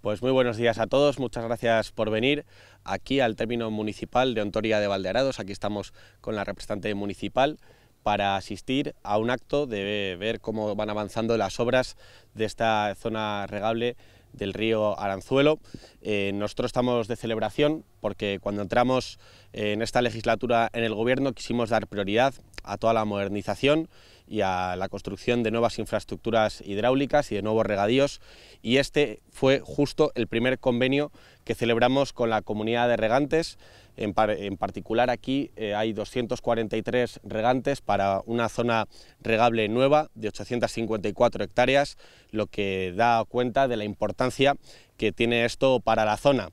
Pues muy buenos días a todos, muchas gracias por venir aquí al término municipal de Ontoria de Valderados, aquí estamos con la representante municipal para asistir a un acto de ver cómo van avanzando las obras de esta zona regable del río Aranzuelo. Eh, nosotros estamos de celebración porque cuando entramos eh, en esta legislatura en el Gobierno quisimos dar prioridad a toda la modernización y a la construcción de nuevas infraestructuras hidráulicas y de nuevos regadíos y este fue justo el primer convenio que celebramos con la comunidad de regantes. En, particular aquí eh, hay 243 regantes para una zona regable nueva de 854 hectáreas, lo que da cuenta de la importancia que tiene esto para la zona.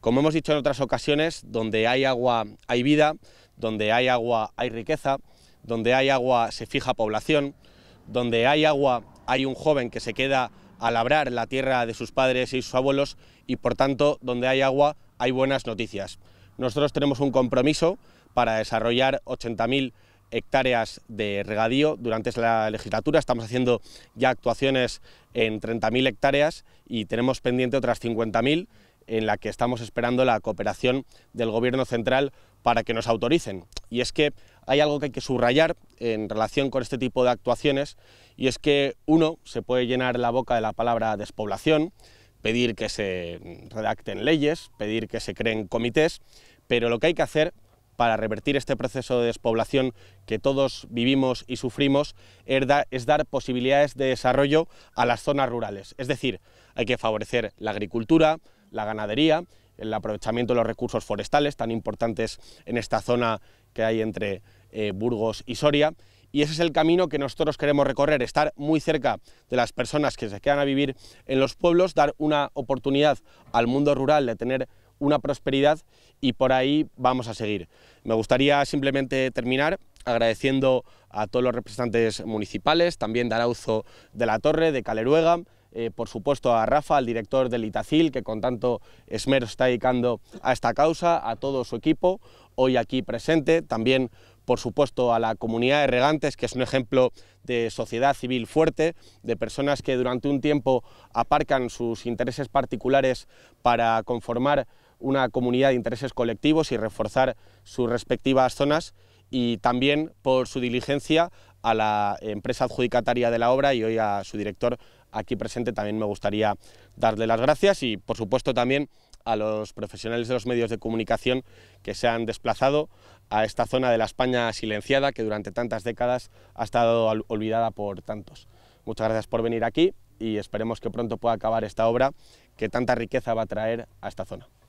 Como hemos dicho en otras ocasiones, donde hay agua hay vida, donde hay agua hay riqueza, donde hay agua se fija población, donde hay agua hay un joven que se queda a labrar la tierra de sus padres y sus abuelos y por tanto donde hay agua hay buenas noticias. Nosotros tenemos un compromiso para desarrollar 80.000 hectáreas de regadío durante la legislatura. Estamos haciendo ya actuaciones en 30.000 hectáreas y tenemos pendiente otras 50.000 en la que estamos esperando la cooperación del Gobierno central para que nos autoricen. Y es que hay algo que hay que subrayar en relación con este tipo de actuaciones, y es que uno se puede llenar la boca de la palabra despoblación, pedir que se redacten leyes, pedir que se creen comités, pero lo que hay que hacer para revertir este proceso de despoblación que todos vivimos y sufrimos es, er es, dar posibilidades de desarrollo a las zonas rurales. Es decir, hay que favorecer la agricultura, la ganadería, el aprovechamiento de los recursos forestales tan importantes en esta zona que hay entre eh, Burgos y Soria. Y ese es el camino que nosotros queremos recorrer, estar muy cerca de las personas que se quedan a vivir en los pueblos, dar una oportunidad al mundo rural de tener una prosperidad y por ahí vamos a seguir. Me gustaría simplemente terminar agradeciendo a todos los representantes municipales, también de Arauzo de la Torre, de Caleruega, eh, por supuesto, a Rafa, al director del Itacil, que con tanto esmero está dedicando a esta causa, a todo su equipo, hoy aquí presente, también por supuesto, a la comunidad de regantes, que es un ejemplo de sociedad civil fuerte, de personas que durante un tiempo aparcan sus intereses particulares para conformar una comunidad de intereses colectivos y reforzar sus respectivas zonas, y también por su diligencia a la empresa adjudicataria de la obra y hoy a su director aquí presente también me gustaría darle las gracias y por supuesto también a los profesionales de los medios de comunicación que se han desplazado a esta zona de la España silenciada que durante tantas décadas ha estado olvidada por tantos. Muchas gracias por venir aquí y esperemos que pronto pueda acabar esta obra que tanta riqueza va a traer a esta zona.